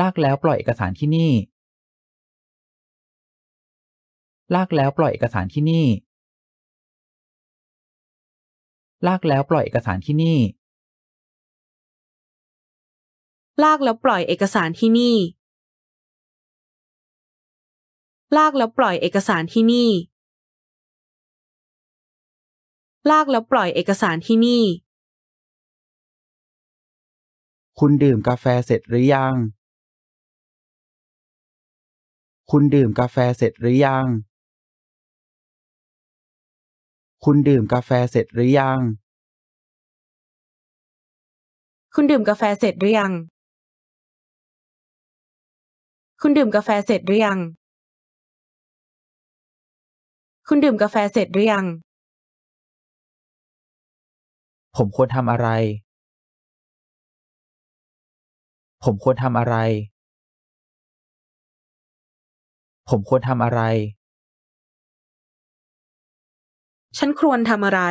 ลากแล้วปล่อยเอกสารที่นี่ ลากแล้วปล่อยเอกสารที่นี่ ลากแล้วปล่อยเอกสารที่นี่ ลากแล้วปล่อยเอกสารที่นี่ ลากแล้วปล่อยเอกสารที่นี่ ลากแล้วปล่อยเอกสารที่นี่ คุณดื่มกาแฟเสร็จหรือยังคุณดื่มกาแฟเสร็จหรือยัง คุณดื่มกาแฟเสร็จหรือยัง คุณดื่มกาแฟเสร็จหรือยัง คุณดื่มกาแฟเสร็จหรือยัง คุณดื่มกาแฟเสร็จหรือยัง ผมควรทำอะไร ผมควรทำอะไรผมควรทำอะไร ฉันควรทำอะไร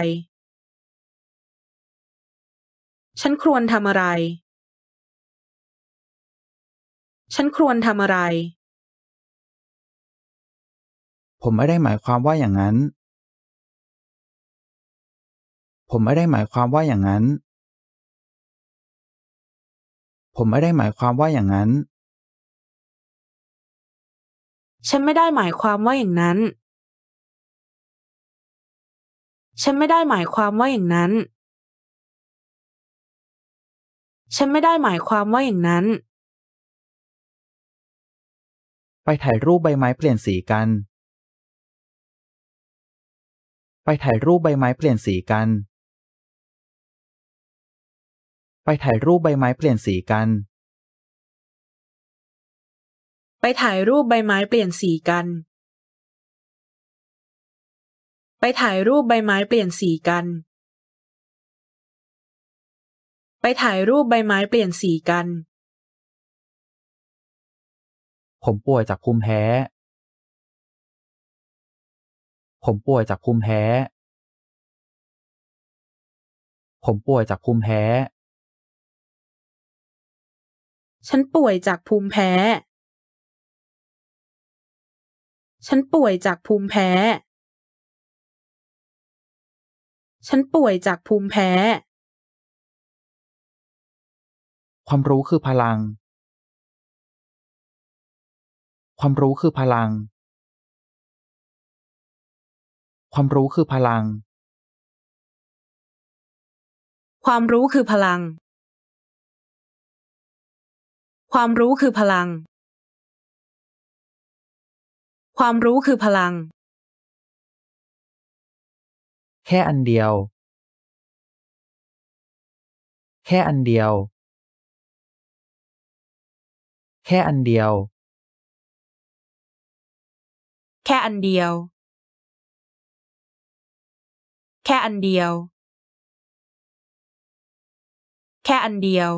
ฉันควรทำอะไร ฉันควรทำอะไร ผมไม่ได้หมายความว่าอย่างนั้น ผมไม่ได้หมายความว่าอย่างนั้น ผมไม่ได้หมายความว่าอย่างนั้นฉันไม่ได้หมายความว่าอย่างนั้น ฉันไม่ได้หมายความว่าอย่างนั้น ฉันไม่ได้หมายความว่าอย่างนั้น ไปถ่ายรูปใบไม้เปลี่ยนสีกัน ไปถ่ายรูปใบไม้เปลี่ยนสีกัน ไปถ่ายรูปใบไม้เปลี่ยนสีกันไปถ่ายรูปใบไม้เปลี่ยนสีกัน ไปถ่ายรูปใบไม้เปลี่ยนสีกัน ไปถ่ายรูปใบไม้เปลี่ยนสีกัน ผมป่วยจากภูมิแพ้ ผมป่วยจากภูมิแพ้ ผมป่วยจากภูมิแพ้ ฉันป่วยจากภูมิแพ้ฉันป่วยจากภูมิแพ้ ฉันป่วยจากภูมิแพ้ ความรู้คือพลัง ความรู้คือพลัง ความรู้คือพลัง ความรู้คือพลัง ความรู้คือพลังความรู้คือพลัง แค่อันเดียว แค่อันเดียว แค่อันเดียว แค่อันเดียว แค่อันเดียว แค่อันเดียว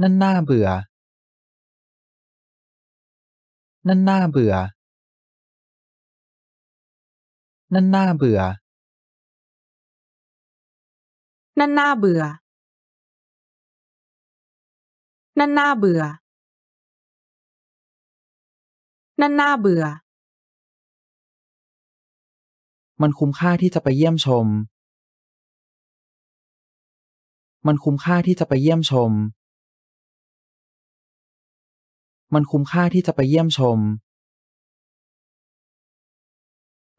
นั่นน่าเบื่อนั่นน่าเบื่อนั่นน่าเบื่อนั่นน่าเบื่อนั่นน่าเบื่อนั่นน่าเบื่อ มันคุ้มค่าที่จะไปเยี่ยมชม มันคุ้มค่าที่จะไปเยี่ยมชมมันคุ้มค่าที่จะไปเยี่ยมชม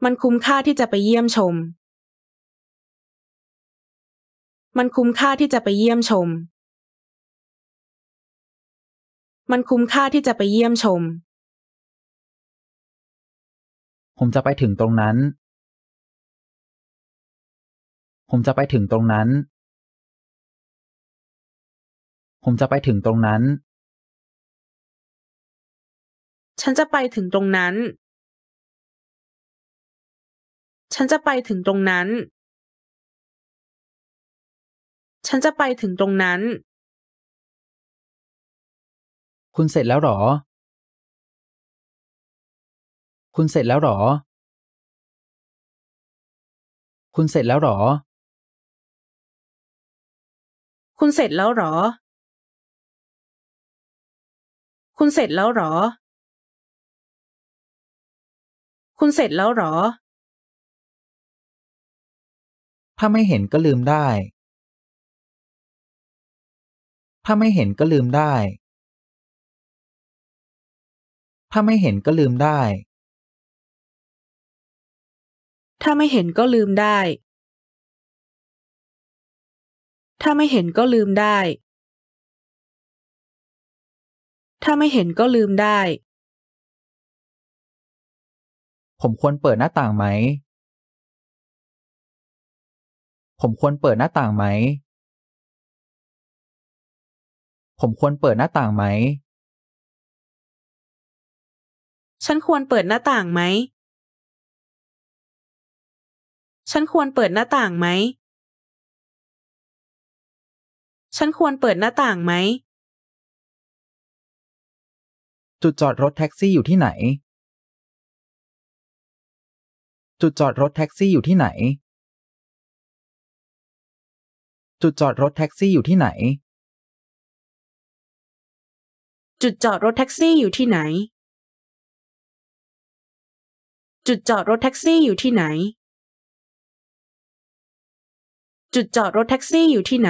มันคุ้มค่าที่จะไปเยี่ยมชม มันคุ้มค่าที่จะไปเยี่ยมชม มันคุ้มค่าที่จะไปเยี่ยมชม ผมจะไปถึงตรงนั้น ผมจะไปถึงตรงนั้น ผมจะไปถึงตรงนั้นฉันจะไปถึงตรงนั้น ฉันจะไปถึงตรงนั้น ฉันจะไปถึงตรงนั้น คุณเสร็จแล้วหรอ คุณเสร็จแล้วหรอ คุณเสร็จแล้วหรอ คุณเสร็จแล้วหรอ คุณเสร็จแล้วหรอคุณเสร็จแล้วหรอ ถ้าไม่เห็นก็ลืมได้ ถ้าไม่เห็นก็ลืมได้ ถ้าไม่เห็นก็ลืมได้ ถ้าไม่เห็นก็ลืมได้ ถ้าไม่เห็นก็ลืมได้ ถ้าไม่เห็นก็ลืมได้ผมควรเปิดหน้าต่างไหม ผมควรเปิดหน้าต่างไหม ผมควรเปิดหน้าต่างไหม ฉันควรเปิดหน้าต่างไหม ฉันควรเปิดหน้าต่างไหม ฉันควรเปิดหน้าต่างไหม จุดจอดรถแท็กซี่อยู่ที่ไหนจุดจอดรถแท็กซี่อยู่ที่ไหน จุดจอดรถแท็กซี่อยู่ที่ไหน จุดจอดรถแท็กซี่อยู่ที่ไหน จุดจอดรถแท็กซี่อยู่ที่ไหน จุดจอดรถแท็กซี่อยู่ที่ไหน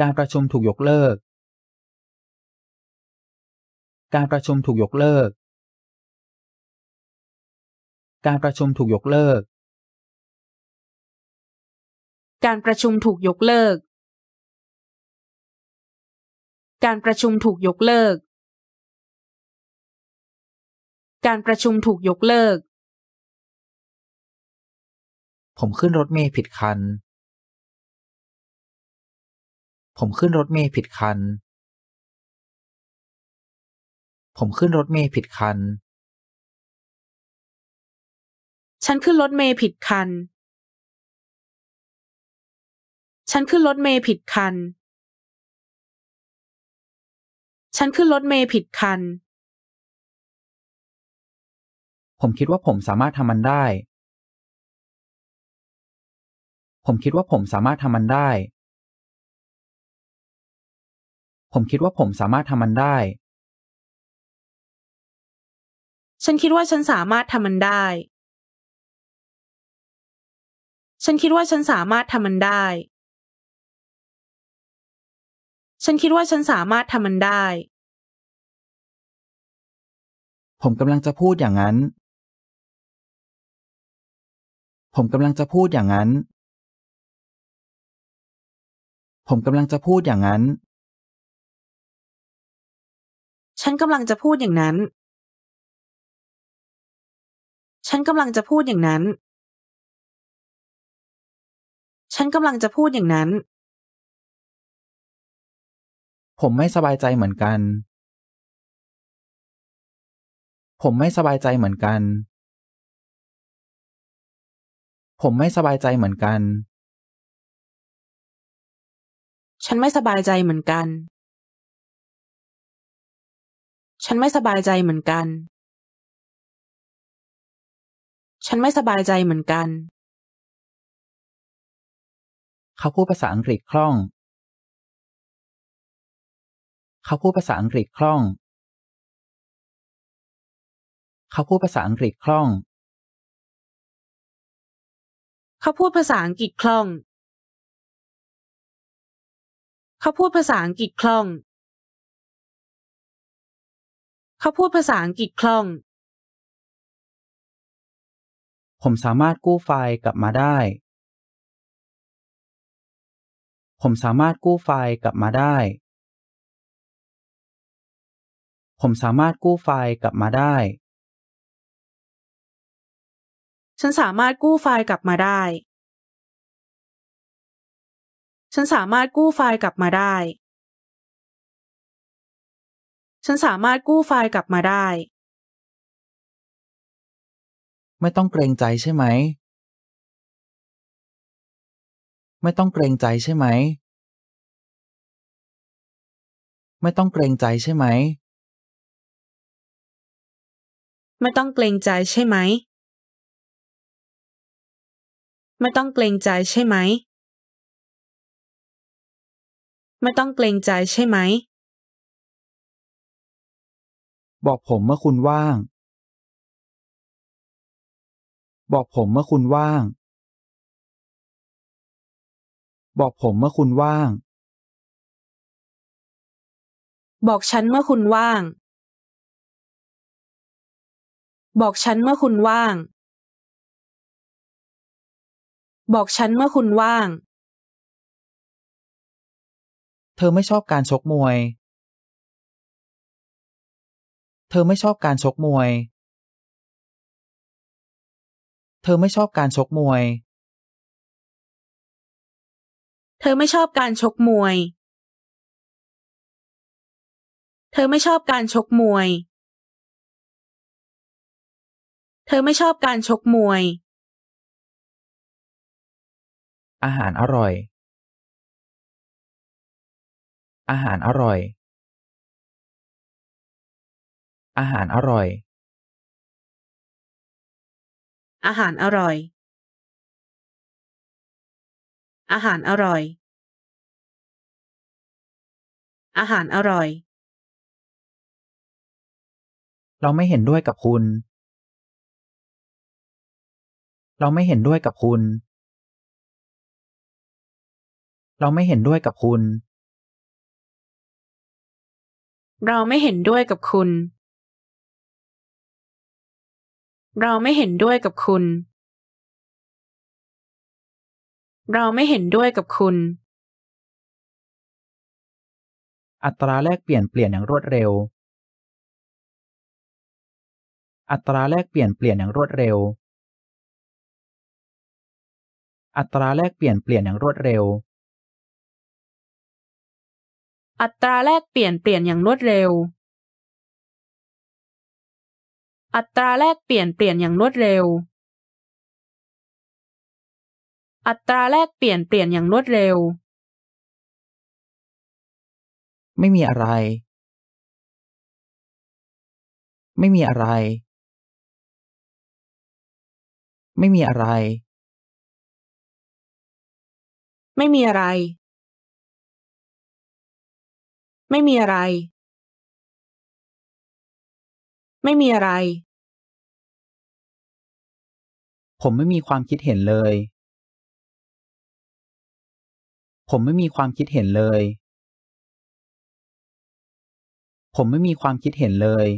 การประชุมถูกยกเลิก การประชุมถูกยกเลิกการประชุมถูกยกเลิก การประชุมถูกยกเลิก การประชุมถูกยกเลิก การประชุมถูกยกเลิก ผมขึ้นรถเมล์ผิดคัน ผมขึ้นรถเมล์ผิดคัน ผมขึ้นรถเมล์ผิดคันฉันขึ้นรถเมย์ผิดคัน ฉันขึ้นรถเมย์ผิดคัน ฉันขึ้นรถเมย์ผิดคัน ผมคิดว่าผมสามารถทำมันได้ ผมคิดว่าผมสามารถทำมันได้ ผมคิดว่าผมสามารถทำมันได้ ฉันคิดว่าฉันสามารถทำมันได้ฉันคิดว่าฉันสามารถทำมันได้ ฉันคิดว่าฉันสามารถทำมันได้ ผมกำลังจะพูดอย่างนั้น ผมกำลังจะพูดอย่างนั้น ผมกำลังจะพูดอย่างนั้น ฉันกำลังจะพูดอย่างนั้น ฉันกำลังจะพูดอย่างนั้นฉันกำลังจะพูดอย่างนั้น ผมไม่สบายใจเหมือนกัน ผมไม่สบายใจเหมือนกัน ผมไม่สบายใจเหมือนกัน ฉันไม่สบายใจเหมือนกัน ฉันไม่สบายใจเหมือนกัน ฉันไม่สบายใจเหมือนกันเขาพูดภาษาอังกฤษคล่อง เขาพูดภาษาอังกฤษคล่อง เขาพูดภาษาอังกฤษคล่อง เขาพูดภาษาอังกฤษคล่อง เขาพูดภาษาอังกฤษคล่อง เขาพูดภาษาอังกฤษคล่อง ผมสามารถกู้ไฟล์กลับมาได้ผมสามารถกู้ไฟล์กลับมาได้ ผมสามารถกู้ไฟล์กลับมาได้ ฉันสามารถกู้ไฟล์กลับมาได้ ฉันสามารถกู้ไฟล์กลับมาได้ ฉันสามารถกู้ไฟล์กลับมาได้ ไม่ต้องเกรงใจใช่ไหมไม่ต้องเกรงใจใช่ไหม ไม่ต้องเกรงใจใช่ไหม ไม่ต้องเกรงใจใช่ไหม ไม่ต้องเกรงใจใช่ไหม ไม่ต้องเกรงใจใช่ไหม บอกผมเมื่อคุณว่าง บอกผมเมื่อคุณว่างบอกผมเมื่อคุณว่าง บอกฉันเมื่อคุณว่าง บอกฉันเมื่อคุณว่าง บอกฉันเมื่อคุณว่าง เธอไม่ชอบการชกมวย เธอไม่ชอบการชกมวย เธอไม่ชอบการชกมวยเธอไม่ชอบการชกมวย เธอไม่ชอบการชกมวย เธอไม่ชอบการชกมวย อาหารอร่อย อาหารอร่อย อาหารอร่อย อาหารอร่อยอาหารอร่อย อาหารอร่อย เราไม่เห็นด้วยกับคุณ เราไม่เห็นด้วยกับคุณ เราไม่เห็นด้วยกับคุณ เราไม่เห็นด้วยกับคุณ เราไม่เห็นด้วยกับคุณเราไม่เห็นด้วยกับคุณ อัตราแลกเปลี่ยนเปลี่ยนอย่างรวดเร็ว อัตราแลกเปลี่ยนเปลี่ยนอย่างรวดเร็ว อัตราแลกเปลี่ยนเปลี่ยนอย่างรวดเร็ว อัตราแลกเปลี่ยนเปลี่ยนอย่างรวดเร็ว อัตราแลกเปลี่ยนเปลี่ยนอย่างรวดเร็วอัตราแลกเปลี่ยนเปลี่ยนอย่างรวดเร็ว ไม่มีอะไร ไม่มีอะไร ไม่มีอะไร ไม่มีอะไร ไม่มีอะไร ไม่มีอะไรผมไม่มีความคิดเห็นเลยผมไม่มีความคิดเห็นเลย ผมไม่มีความคิดเห็นเลย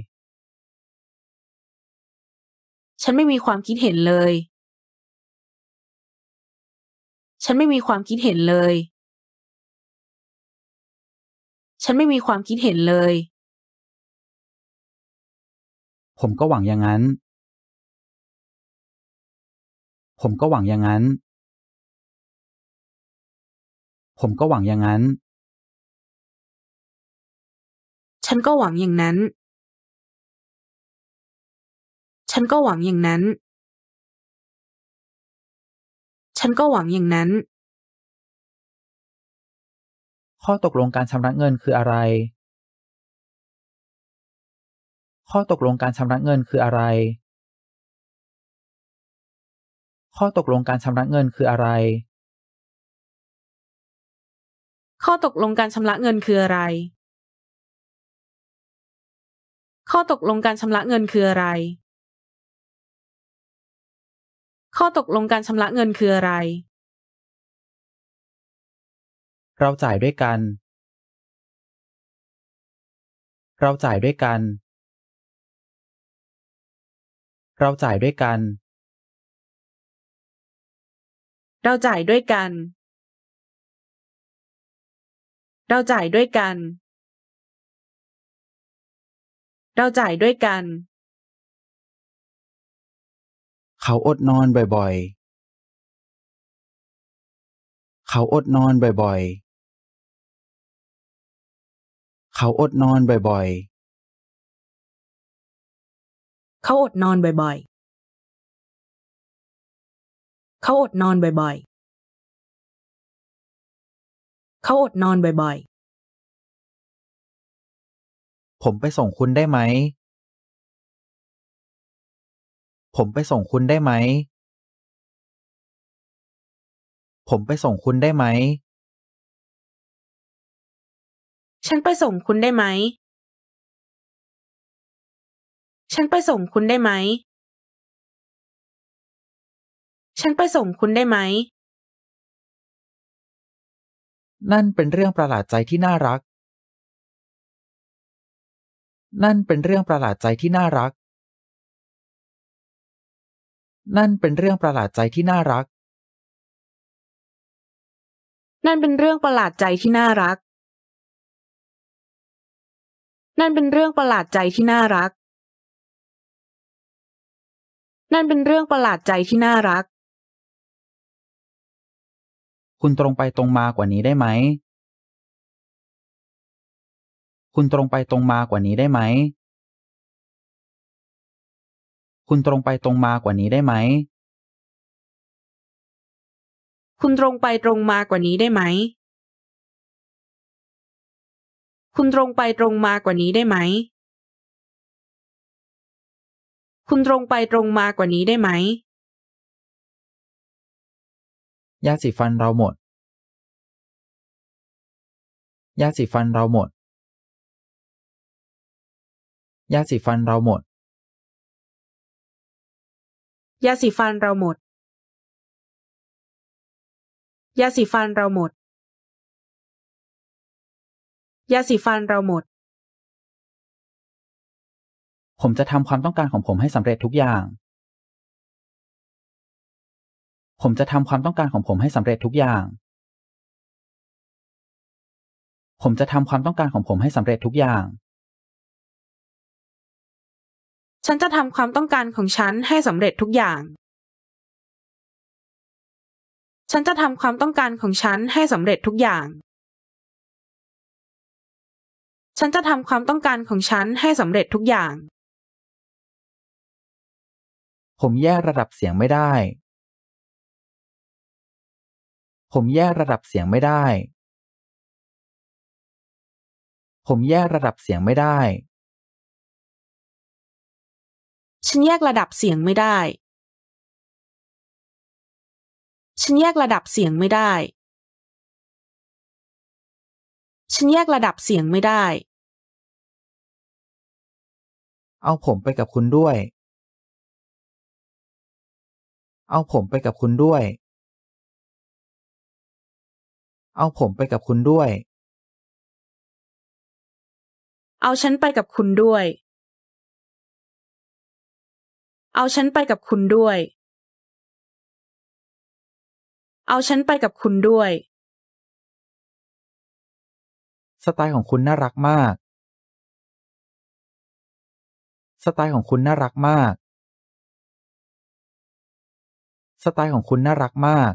ฉันไม่มีความคิดเห็นเลย ฉันไม่มีความคิดเห็นเลย ฉันไม่มีความคิดเห็นเลย ผมก็หวังอย่างนั้น ผมก็หวังอย่างนั้นผมก็หวังอย่างนั้น ฉันก็หวังอย่างนั้น ฉันก็หวังอย่างนั้น ฉันก็หวังอย่างนั้น ข้อตกลงการชำระเงินคืออะไร ข้อตกลงการชำระเงินคืออะไร ข้อตกลงการชำระเงินคืออะไรข้อตกลงการชำระเงินคืออะไร ข้อตกลงการชำระเงินคืออะไร ข้อตกลงการชำระเงินคืออะไร เราจ่ายด้วยกัน เราจ่ายด้วยกัน เราจ่ายด้วยกัน เราจ่ายด้วยกันเราจ่ายด้วยกัน เราจ่ายด้วยกัน เขาอดนอนบ่อยๆ เขาอดนอนบ่อยๆ เขาอดนอนบ่อย ๆ เขาอดนอนบ่อยๆ เขาอดนอนบ่อยๆเขาอดนอนบ่อยๆ ผมไปส่งคุณได้ไหม ผมไปส่งคุณได้ไหม ผมไปส่งคุณได้ไหม ฉันไปส่งคุณได้ไหม ฉันไปส่งคุณได้ไหม ฉันไปส่งคุณได้ไหมนั่นเป็นเรื่องประหลาดใจที่น่ารัก นั่นเป็นเรื่องประหลาดใจที่น่ารัก นั่นเป็นเรื่องประหลาดใจที่น่ารัก นั่นเป็นเรื่องประหลาดใจที่น่ารัก นั่นเป็นเรื่องประหลาดใจที่น่ารัก นั่นเป็นเรื่องประหลาดใจที่น่ารักคุณตรงไปตรงมากว่านี้ได้ไหม คุณตรงไปตรงมากว่านี้ได้ไหม คุณตรงไปตรงมากว่านี้ได้ไหม คุณตรงไปตรงมากว่านี้ได้ไหม คุณตรงไปตรงมากว่านี้ได้ไหม คุณตรงไปตรงมากว่านี้ได้ไหมยาสีฟันเราหมด ยาสีฟันเราหมด ยาสีฟันเราหมด ยาสีฟันเราหมด ยาสีฟันเราหมด ยาสีฟันเราหมด ผมจะทำความต้องการของผมให้สำเร็จทุกอย่างผมจะทำความต้องการของผมให้สำเร็จทุกอย่าง ผมจะทำความต้องการของผมให้สำเร็จทุกอย่าง ฉันจะทำความต้องการของฉันให้สำเร็จทุกอย่าง ฉันจะทำความต้องการของฉันให้สำเร็จทุกอย่าง ฉันจะทำความต้องการของฉันให้สำเร็จทุกอย่าง ผมแยกระดับเสียงไม่ได้ผมแยกระดับเสียงไม่ได้ ผมแยกระดับเสียงไม่ได้ ฉันแยกระดับเสียงไม่ได้ ฉันแยกระดับเสียงไม่ได้ ฉันแยกระดับเสียงไม่ได้ เอาผมไปกับคุณด้วย เอาผมไปกับคุณด้วยเอาผมไปกับคุณด้วย เอาฉันไปกับคุณด้วย เอาฉันไปกับคุณด้วย เอาฉันไปกับคุณด้วย สไตล์ของคุณน่ารักมาก สไตล์ของคุณน่ารักมาก สไตล์ของคุณน่ารักมาก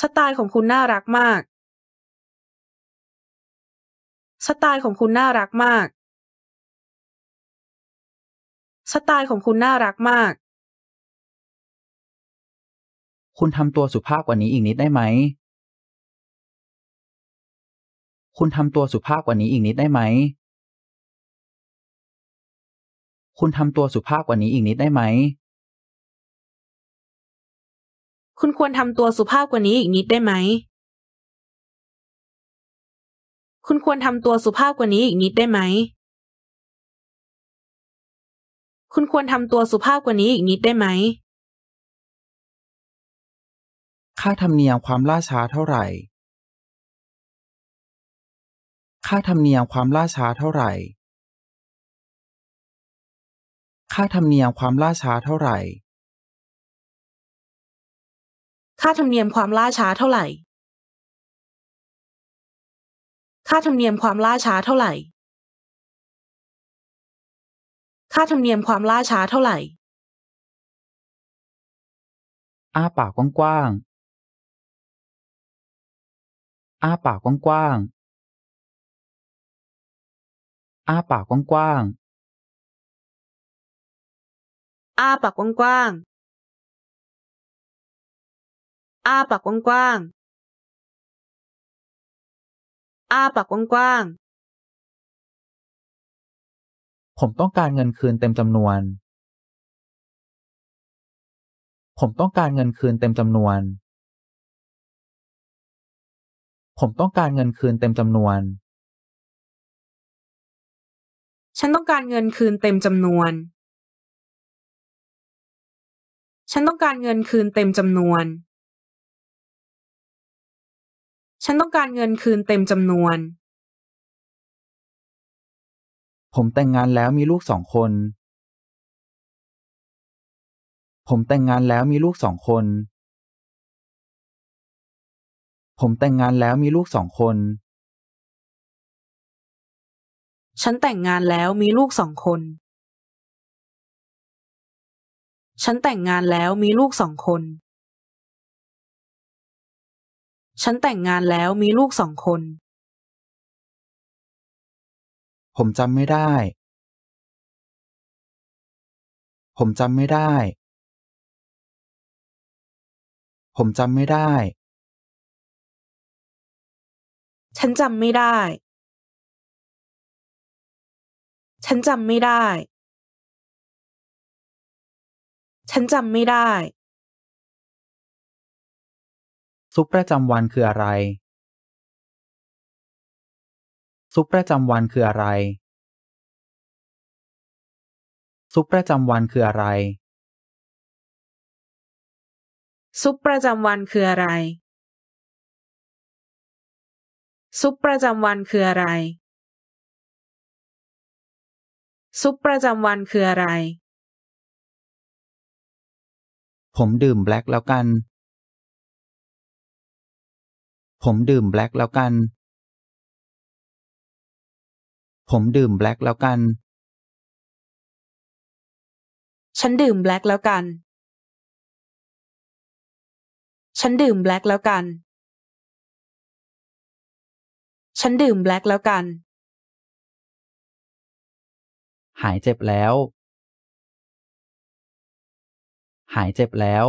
สไตล์ของคุณน่ารักมาก สไตล์ของคุณน่ารักมาก สไตล์ของคุณน่ารักมาก คุณทำตัวสุภาพกว่านี้อีกนิดได้ไหม คุณทำตัวสุภาพกว่านี้อีกนิดได้ไหม คุณทำตัวสุภาพกว่านี้อีกนิดได้ไหมคุณควรทำตัวสุภาพกว่านี้อีกนิดได้ไหม คุณควรทำตัวสุภาพกว่านี้ อีกนิดได้ไหม คุณควรทำตัวสุภาพกว่านี้อีกนิดได้ไหม ค่าธรรมเนียมความล่าช้าเท่าไหร่ ค่าธรรมเนียมความล่าช้าเท่าไหร่ ค่าธรรมเนียมความล่าช้าเท่าไหร่ค่าธรรมเนียมความล่าช้าเท่าไหร่ ค่าธรรมเนียมความล่าช้าเท่าไหร่ ค่าธรรมเนียมความล่าช้าเท่าไหร่ อ้าปากกว้างๆ อ้าปากกว้างๆอ้าปากกว้างๆอ้าปากกว้างๆอ้า ปากกว้างๆอาปากกว้างๆ ผมต้องการเงินคืนเต็มจำนวน ผมต้องการเงินคืนเต็มจำนวน ผมต้องการเงินคืนเต็มจำนวน ฉันต้องการเงินคืนเต็มจำนวน ฉันต้องการเงินคืนเต็มจำนวนฉันต้องการเงินคืนเต็มจำนวน ผมแต่งงานแล้วมีลูกสองคน ผมแต่งงานแล้วมีลูกสองคน ผมแต่งงานแล้วมีลูกสองคน ฉันแต่งงานแล้วมีลูกสองคน ฉันแต่งงานแล้วมีลูกสองคนฉันแต่งงานแล้วมีลูกสองคน ผมจำไม่ได้ ผมจำไม่ได้ ผมจำไม่ได้ ฉันจำไม่ได้ ฉันจำไม่ได้ ฉันจำไม่ได้ซุปประจำวันคือ อะไรซุปประจำวันคืออะไรซุปประจำวันคืออะไรซุปประจำวันคืออะไรซุปประจำวันคืออะไรซุปประจำวันคืออะไร ผมดื่มแบล็กแล้วกันผมดื่มแบล็กแล้วกัน ผมดื่มแบล็กแล้วกัน ฉันดื่มแบล็กแล้วกัน ฉันดื่มแบล็กแล้วกัน ฉันดื่มแบล็กแล้วกัน หายเจ็บแล้ว หายเจ็บแล้ว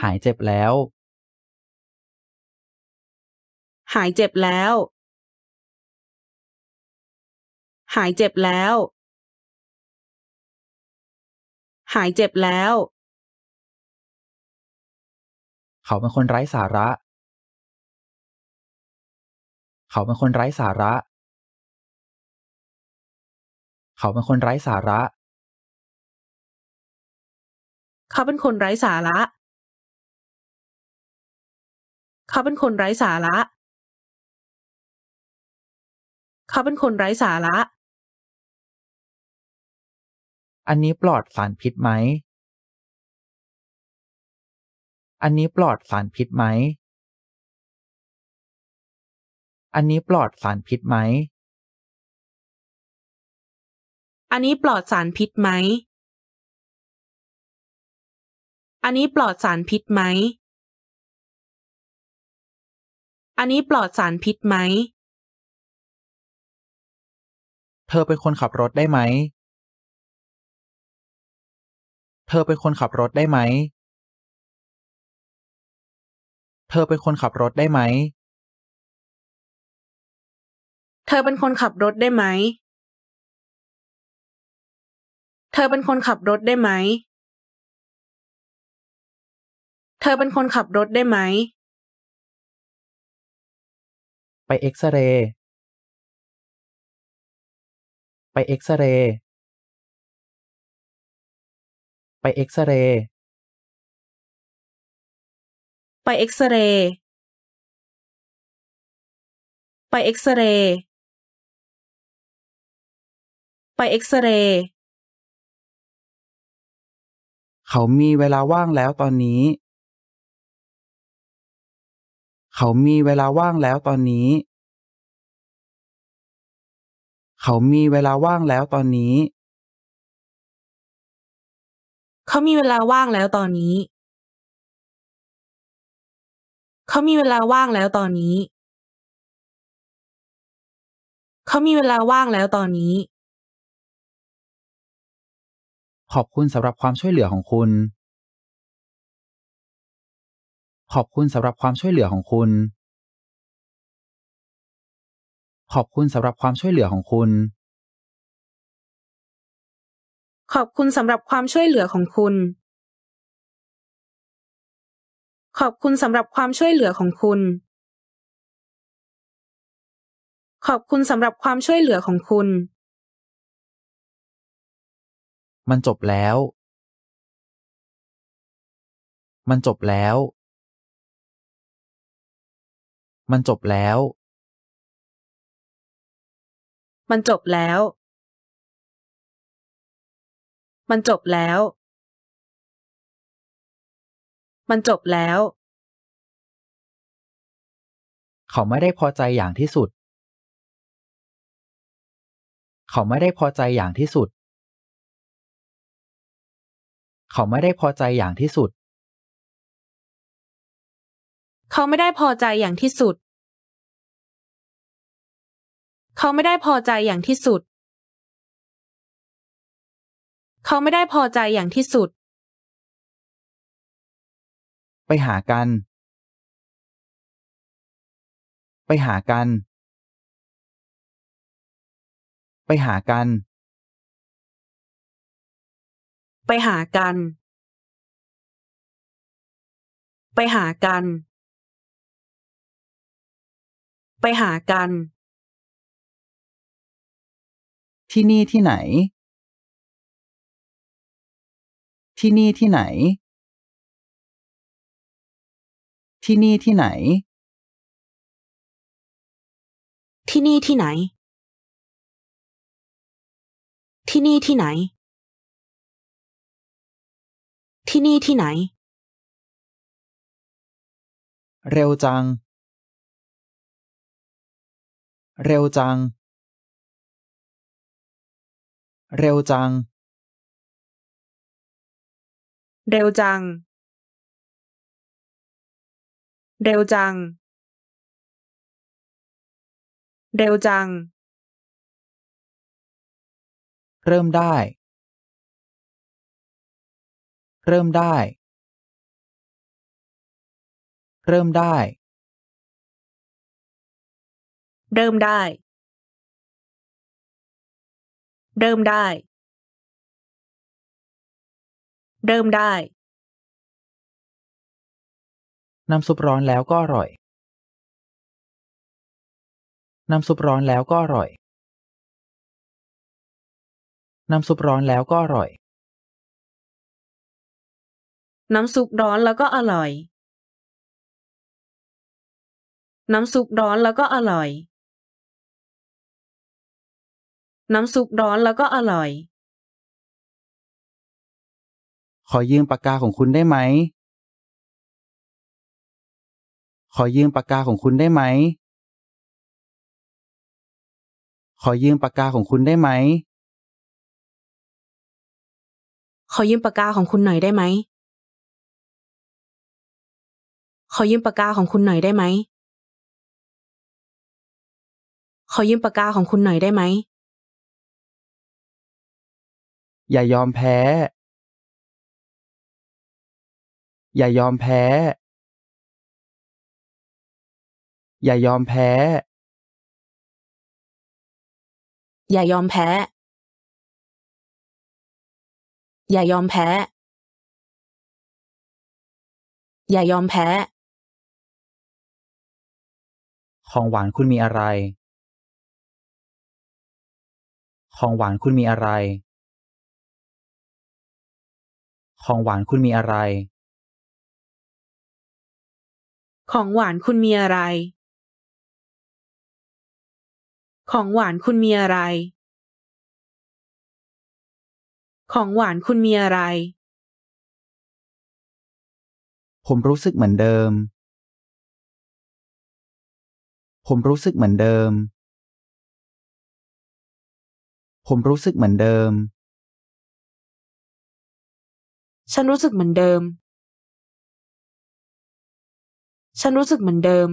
หายเจ็บแล้ว หายเจ็บแล้ว หายเจ็บแล้ว หายเจ็บแล้ว เขาเป็นคนไร้สาระ เขาเป็นคนไร้สาระ เขาเป็นคนไร้สาระ เขาเป็นคนไร้สาระเขาเป็นคนไร้สาระ เขาเป็นคนไร้สาระ อันนี้ปลอดสารพิษไหม อันนี้ปลอดสารพิษไหมอันนี้ปลอดสารพิษไหมอันนี้ปลอดสารพิษไหมอันนี้ปลอดสารพิษไหมอันนี้ปลอดสารพิษไหม เธอเป็นคนขับรถได้ไหม เธอเป็นคนขับรถได้ไหม เธอเป็นคนขับรถได้ไหม เธอเป็นคนขับรถได้ไหม เธอเป็นคนขับรถได้ไหมเธอเป็นคนขับรถได้ไหมไปเอ็กซเรย์ ไปเอ็กซเรย์ ไปเอ็กซเรย์ ไปเอ็กซเรย์ ไปเอ็กซเรย์ ไปเอ็กซเรย์ เขามีเวลาว่างแล้วตอนนี้เขามีเวลาว่างแล้วตอนนี้ เขามีเวลาว่างแล้วตอนนี้ เขามีเวลาว่างแล้วตอนนี้ เขามีเวลาว่างแล้วตอนนี้ เขามีเวลาว่างแล้วตอนนี้ ขอบคุณสำหรับความช่วยเหลือของคุณขอบคุณสำหรับความช่วยเหลือของคุณ ขอบคุณสำหรับความช่วยเหลือของคุณ ขอบคุณสำหรับความช่วยเหลือของคุณ ขอบคุณสำหรับความช่วยเหลือของคุณ ขอบคุณสำหรับความช่วยเหลือของคุณ มันจบแล้ว มันจบแล้วมันจบแล้ว มันจบแล้ว มันจบแล้ว มันจบแล้ว เขาไม่ได้พอใจอย่างที่สุด เขาไม่ได้พอใจอย่างที่สุด เขาไม่ได้พอใจอย่างที่สุดเขาไม่ได้พอใจอย่างที่สุด เขาไม่ได้พอใจอย่างที่สุด เขาไม่ได้พอใจอย่างที่สุด ไปหากัน ไปหากัน ไปหากัน ไปหากัน ไปหากันไปหากัน ที่นี่ที่ไหน ที่นี่ที่ไหน ที่นี่ที่ไหน ที่นี่ที่ไหน ที่นี่ที่ไหน ที่นี่ที่ไหน เร็วจังเร็วจัง เร็วจัง เร็วจัง เร็วจัง เร็วจัง เริ่มได้ เริ่มได้ เริ่มได้เริ่มได้ เริ่มได้ เริ่มได้ น้ำซุปร้อนแล้วก็อร่อย น้ำซุปร้อนแล้วก็อร่อย น้ำซุปร้อนแล้วก็อร่อย น้ำซุปร้อนแล้วก็อร่อย น้ำซุปร้อนแล้วก็อร่อยน้ำซุปร้อนแล้วก็อร่อย ขอยืมปากกาของคุณได้ไหม ขอยืมปากกาของคุณได้ไหม ขอยืมปากกาของคุณได้ไหม ขอยืมปากกาของคุณหน่อยได้ไหม ขอยืมปากกาของคุณหน่อยได้ไหม ขอยืมปากกาของคุณหน่อยได้ไหมอย่ายอมแพ้ อย่ายอมแพ้ อย่ายอมแพ้ อย่ายอมแพ้ อย่ายอมแพ้ อย่ายอมแพ้ ของหวานคุณมีอะไร ของหวานคุณมีอะไรของหวานคุณมีอะไร ของหวานคุณมีอะไร ของหวานคุณมีอะไร ของหวานคุณมีอะไร ผมรู้สึกเหมือนเดิม ผมรู้สึกเหมือนเดิม ผมรู้สึกเหมือนเดิมฉันรู้สึกเหมือนเดิม ฉันรู้สึกเหมือนเดิม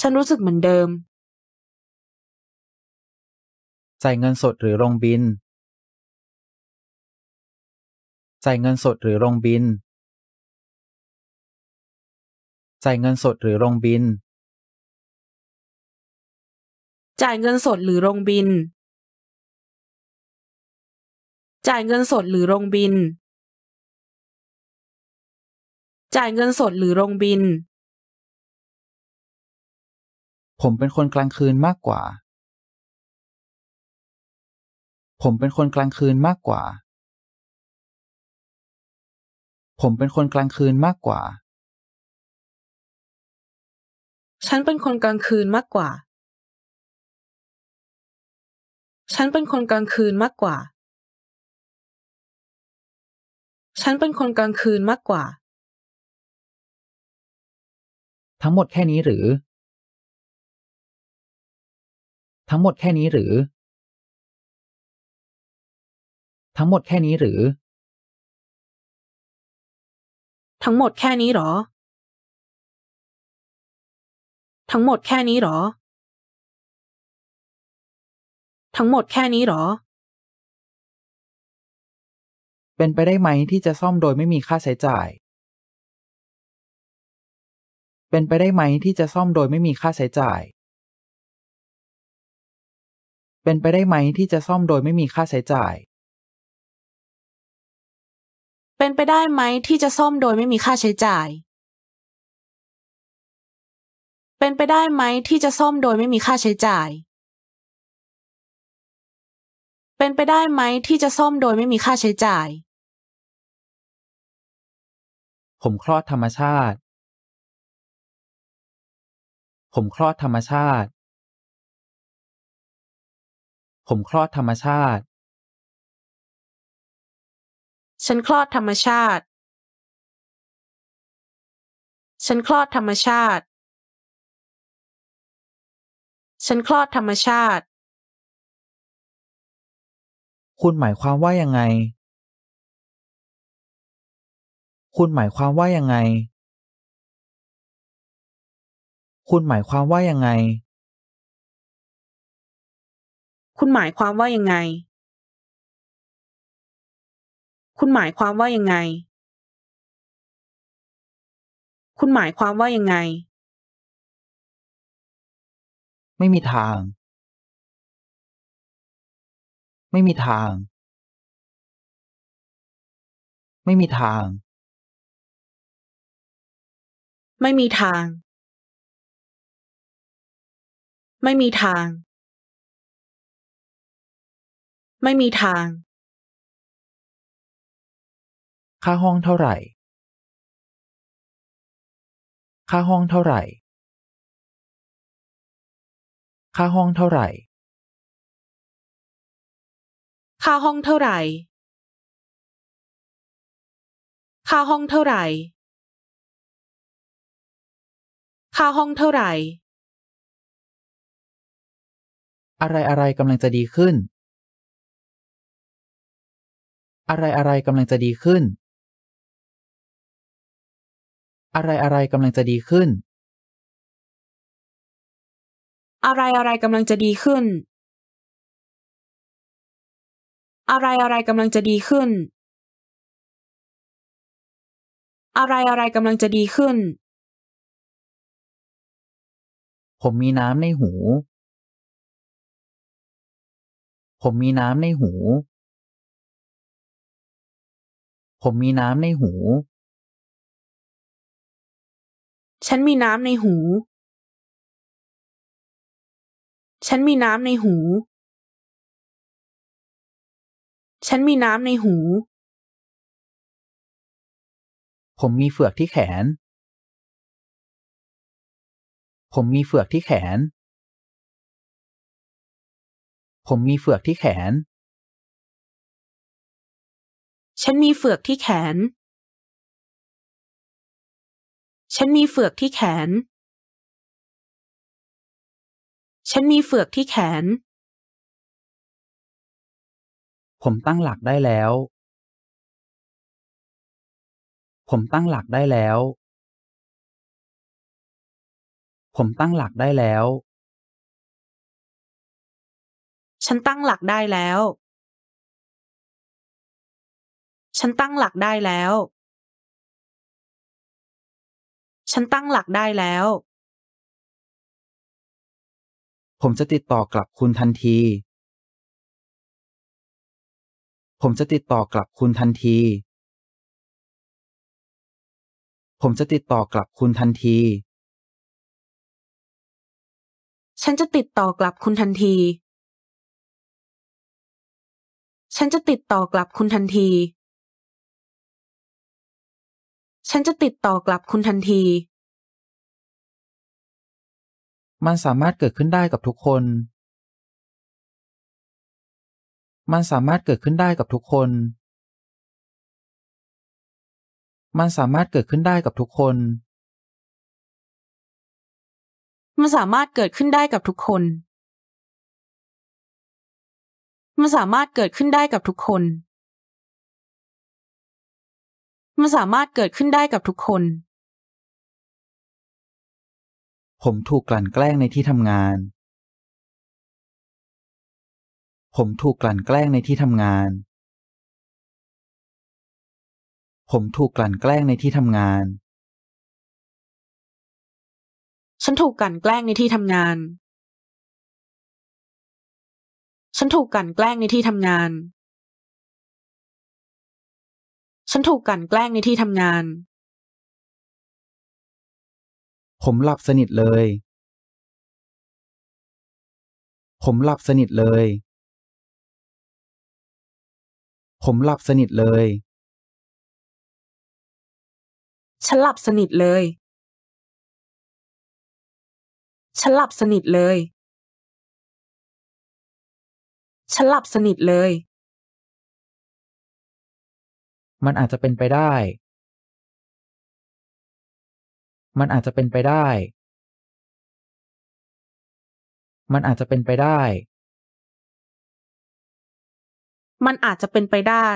ฉันรู้สึกเหมือนเดิม จ่ายเงินสดหรือลงบิน จ่ายเงินสดหรือลงบิน จ่ายเงินสดหรือลงบิน จ่ายเงินสดหรือลงบินจ่ายเงินสดหรือลงบิน จ่ายเงินสดหรือลงบิน ผมเป็นคนกลางคืนมากกว่า ผมเป็นคนกลางคืนมากกว่า ผมเป็นคนกลางคืนมากกว่า ฉันเป็นคนกลางคืนมากกว่า ฉันเป็นคนกลางคืนมากกว่าฉันเป็นคนกลางคืนมากกว่า ทั้งหมดแค่นี้หรือ ทั้งหมดแค่นี้หรือ ทั้งหมดแค่นี้หรือ ทั้งหมดแค่นี้หรอ ทั้งหมดแค่นี้หรอ ทั้งหมดแค่นี้หรอเป็นไปได้ไหมที่จะซ่อมโดยไม่มีค่าใช้จ่าย เป็นไปได้ไหมที่จะซ่อมโดยไม่มีค่าใช้จ่าย เป็นไปได้ไหมที่จะซ่อมโดยไม่มีค่าใช้จ่าย เป็นไปได้ไหมที่จะซ่อมโดยไม่มีค่าใช้จ่าย เป็นไปได้ไหมที่จะซ่อมโดยไม่มีค่าใช้จ่าย เป็นไปได้ไหมที่จะซ่อมโดยไม่มีค่าใช้จ่ายผมคลอดธรรมชาติ ผมคลอดธรรมชาติ ผมคลอดธรรมชาติ ฉันคลอดธรรมชาติ ฉันคลอดธรรมชาติ ฉันคลอดธรรมชาติ คุณหมายความว่ายังไงคุณหมายความว่ายังไง คุณหมายความว่ายังไง คุณหมายความว่ายังไง คุณหมายความว่ายังไง คุณหมายความว่ายังไง ไม่มีทาง ไม่มีทาง ไม่มีทางไม่มีทาง ไม่มีทาง ไม่มีทาง ค่าห้องเท่าไหร่ ค่าห้องเท่าไหร่ ค่าห้องเท่าไหร่ ค่าห้องเท่าไหร่ ค่าห้องเท่าไหร่ค่าห้องเท่าไหร่ อะไรอะไรกำลังจะดีขึ้น อะไรอะไรกำลังจะดีขึ้น อะไรอะไรกำลังจะดีขึ้น อะไรอะไรกำลังจะดีขึ้น อะไรอะไรกำลังจะดีขึ้น อะไรอะไรกำลังจะดีขึ้นผมมีน้ำในหู ผมมีน้ำในหู ผมมีน้ำในหู ฉันมีน้ำในหู ฉันมีน้ำในหู ฉันมีน้ำในหู ผมมีเฟือกที่แขนผมมีเฟือกที่แขน ผมมีเฟือกที่แขน ฉันมีเฟือกที่แขน ฉันมีเฟือกที่แขน ฉันมีเฟือกที่แขน ผมตั้งหลักได้แล้ว ผมตั้งหลักได้แล้วผมตั้งหลักได้แล้ว ฉันตั้งหลักได้แล้ว ฉันตั้งหลักได้แล้ว ฉันตั้งหลักได้แล้ว ผมจะติดต่อกลับคุณทันที ผมจะติดต่อกลับคุณทันที ผมจะติดต่อกลับคุณทันทีฉันจะติดต่อกลับคุณทันที ฉันจะติดต่อกลับคุณทันที ฉันจะติดต่อกลับคุณทันที มันสามารถเกิดขึ้นได้กับทุกคน มันสามารถเกิดขึ้นได้กับทุกคน มันสามารถเกิดขึ้นได้กับทุกคนมันสามารถเกิดขึ้นได้กับทุกคน มันสามารถเกิดขึ้นได้กับทุกคน มันสามารถเกิดขึ้นได้กับทุกคน ผมถูกกลั่นแกล้งในที่ทำงาน ผมถูกกลั่นแกล้งในที่ทำงาน ผมถูกกลั่นแกล้งในที่ทำงานฉันถูกกันแกล้งในที่ทำงาน ฉันถูกกันแกล้งในที่ทำงาน ฉันถูกกันแกล้งในที่ทำงาน ผมหลับสนิทเลย ผมหลับสนิทเลย ผมหลับสนิทเลย ฉันหลับสนิทเลยฉันหลับสนิทเลยฉันหลับสนิทเลย มันอาจจะเป็นไปได้ มันอาจจะเป็นไปได้ มันอาจจะเป็นไปได้ มันอาจจะเป็นไปได้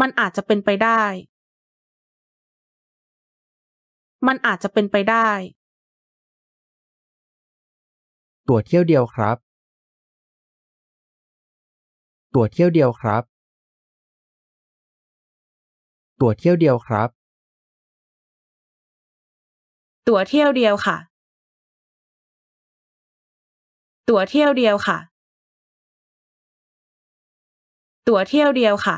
มันอาจจะเป็นไปได้มันอาจจะเป็นไปได้ ตัวเที่ยวเดียวครับ ตัวเที่ยวเดียวครับ ตัวเที่ยวเดียวครับ ตัวเที่ยวเดียวค่ะ ตัวเที่ยวเดียวค่ะ ตัวเที่ยวเดียวค่ะ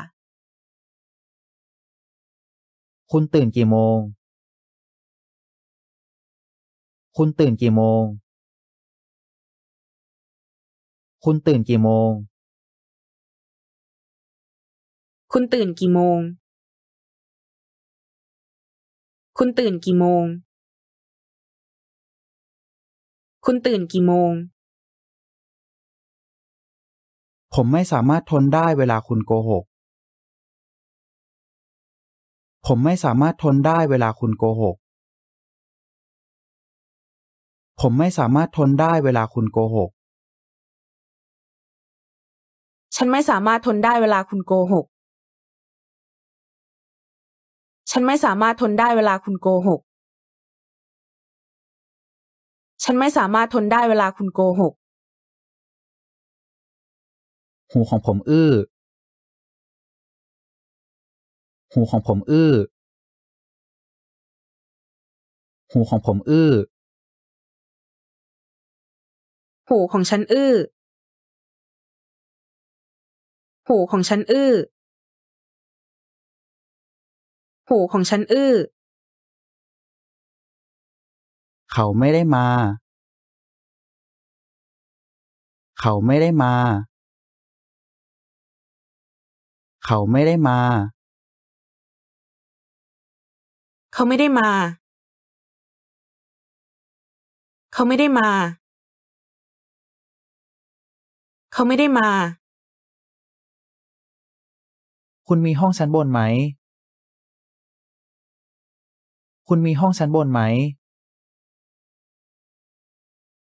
คุณตื่นกี่โมงคุณตื่นกี่โมง คุณตื่นกี่โมง คุณตื่นกี่โมง คุณตื่นกี่โมง คุณตื่นกี่โมง ผมไม่สามารถทนได้เวลาคุณโกหก ผมไม่สามารถทนได้เวลาคุณโกหกผมไม่สามารถทนได้เวลาคุณโกหก ฉันไม่สามารถทนได้เวลาคุณโกหก ฉันไม่สามารถทนได้เวลาคุณโกหก ฉันไม่สามารถทนได้เวลาคุณโกหก หูของผมอื้อ หูของผมอื้อ หูของผมอื้อหูของฉันอื้อ หูของฉันอื้อ หูของฉันอื้อ เขาไม่ได้มา เขาไม่ได้มา เขาไม่ได้มา เขาไม่ได้มา เขาไม่ได้มาเขาไม่ได้มา คุณมีห้องชั้นบนไหม คุณมีห้องชั้นบนไหม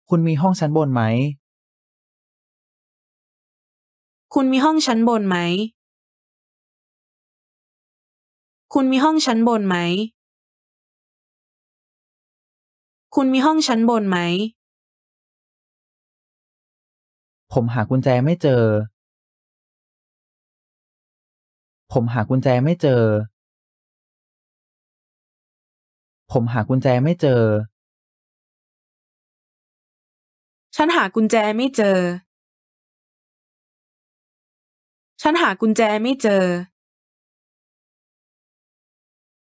คุณมีห้องชั้นบนไหม คุณมีห้องชั้นบนไหม คุณมีห้องชั้นบนไหม คุณมีห้องชั้นบนไหมผมหากุญแจไม่เจอ ผมหากุญแจไม่เจอ ผมหากุญแจไม่เจอ ฉันหากุญแจไม่เจอ ฉันหากุญแจไม่เจอ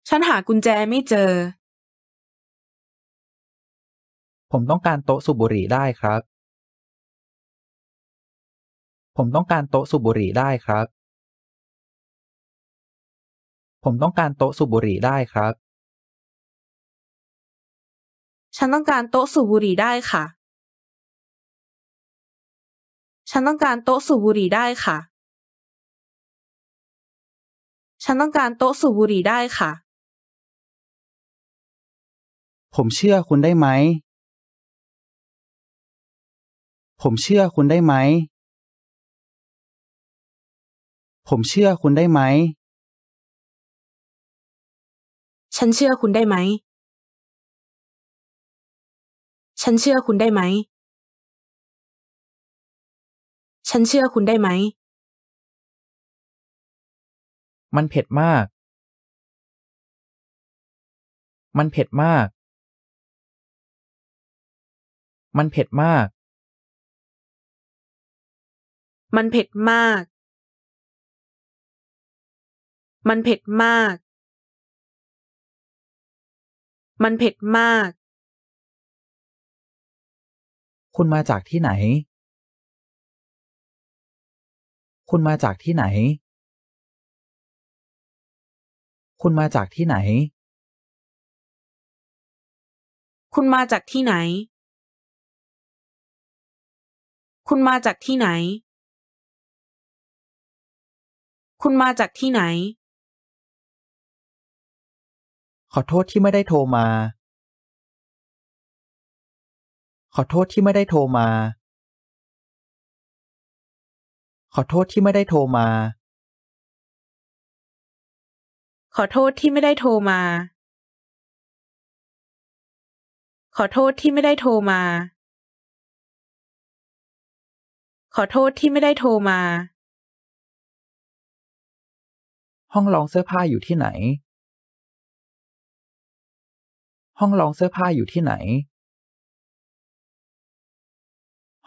ฉันหากุญแจไม่เจอ ผมต้องการโต๊ะสูบบุหรี่ได้ครับผมต้องการโต๊ะสูบบุหรี่ได้ครับ ผมต้องการโต๊ะสูบบุหรี่ได้ครับ ฉันต้องการโต๊ะสูบบุหรี่ได้ค่ะ ฉันต้องการโต๊ะสูบบุหรี่ได้ค่ะ ฉันต้องการโต๊ะสูบบุหรี่ได้ค่ะ ผมเชื่อคุณได้ไหม ผมเชื่อคุณได้ไหมผมเชื่อคุณได้ไหม ฉันเชื่อคุณได้ไหม ฉันเชื่อคุณได้ไหม ฉันเชื่อคุณได้ไหม มันเผ็ดมาก มันเผ็ดมาก มันเผ็ดมาก มันเผ็ดมากมันเผ็ดมาก มันเผ็ดมาก คุณมาจากที่ไหน คุณมาจากที่ไหน คุณมาจากที่ไหน คุณมาจากที่ไหน คุณมาจากที่ไหน คุณมาจากที่ไหนขอโทษที่ไม่ได้โทรมา ขอโทษที่ไม่ได้โทรมา ขอโทษที่ไม่ได้โทรมา ขอโทษที่ไม่ได้โทรมา ขอโทษที่ไม่ได้โทรมา ขอโทษที่ไม่ได้โทรมา ห้องลองเสื้อผ้าอยู่ที่ไหนห้องลองเสื้อผ้าอยู่ที่ไหน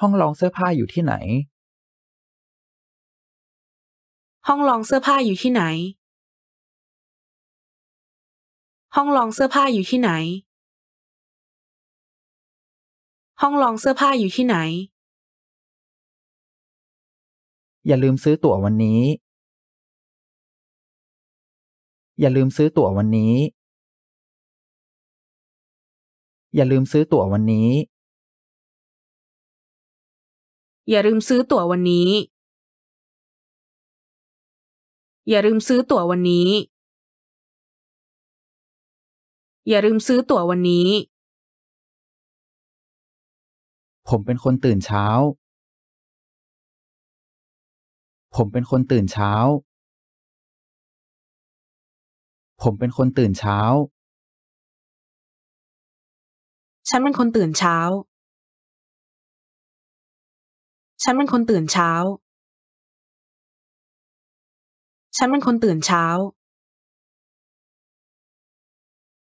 ห้องลองเสื้อผ้าอยู่ที่ไหน ห้องลองเสื้อผ้าอยู่ที่ไหน ห้องลองเสื้อผ้าอยู่ที่ไหน ห้องลองเสื้อผ้าอยู่ที่ไหน อย่าลืมซื้อตั๋ววันนี้ อย่าลืมซื้อตั๋ววันนี้อย่าลืมซื้อตั๋ววันนี้ อย่าลืมซื้อตั๋ววันนี้ อย่าลืมซื้อตั๋ววันนี้ อย่าลืมซื้อตั๋ววันนี้ ผมเป็นคนตื่นเช้า ผมเป็นคนตื่นเช้า ผมเป็นคนตื่นเช้าฉันเป็นคนตื่นเช้า ฉันเป็นคนตื่นเช้า ฉันเป็นคนตื่นเช้า